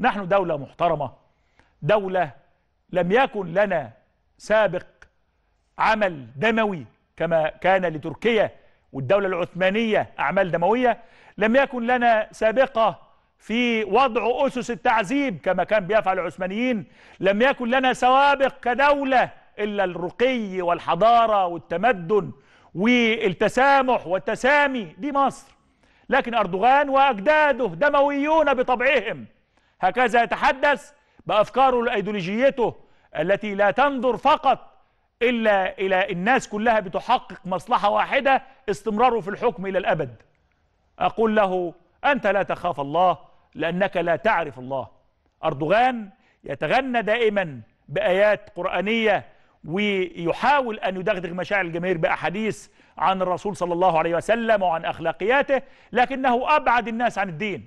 نحن دولة محترمة دولة لم يكن لنا سابق عمل دموي كما كان لتركيا والدولة العثمانية أعمال دموية لم يكن لنا سابقة في وضع أسس التعذيب كما كان بيفعل العثمانيين لم يكن لنا سوابق كدولة إلا الرقي والحضارة والتمدن والتسامح والتسامي دي مصر لكن أردوغان وأجداده دمويون بطبعهم هكذا يتحدث بأفكاره لأيديولوجيته التي لا تنظر فقط إلا إلى الناس كلها بتحقق مصلحة واحدة استمراره في الحكم إلى الأبد أقول له أنت لا تخاف الله لأنك لا تعرف الله أردوغان يتغنى دائما بآيات قرآنية ويحاول أن يدغدغ مشاعر الجماهير بأحاديث عن الرسول صلى الله عليه وسلم وعن أخلاقياته لكنه أبعد الناس عن الدين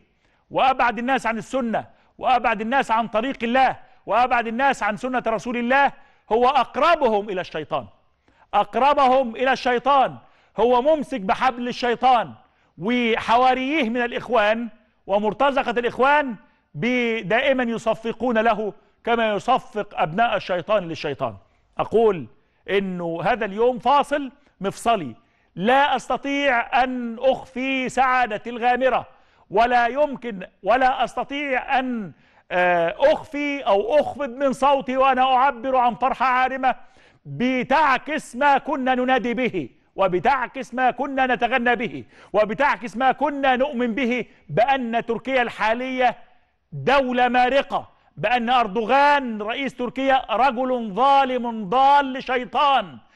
وأبعد الناس عن السنة وأبعد الناس عن طريق الله وأبعد الناس عن سنة رسول الله هو أقربهم إلى الشيطان أقربهم إلى الشيطان هو ممسك بحبل الشيطان وحواريه من الإخوان ومرتزقة الإخوان دائما يصفقون له كما يصفق أبناء الشيطان للشيطان أقول إنه هذا اليوم فاصل مفصلي لا أستطيع أن أخفي سعادتي الغامرة ولا يمكن ولا أستطيع أن آه، أخفي أو أخفض من صوتي وأنا أعبر عن فرحة عارمة بتعكس ما كنا ننادي به وبتعكس ما كنا نتغنى به وبتعكس ما كنا نؤمن به بأن تركيا الحالية دولة مارقة بأن أردوغان رئيس تركيا رجل ظالم ضال شيطان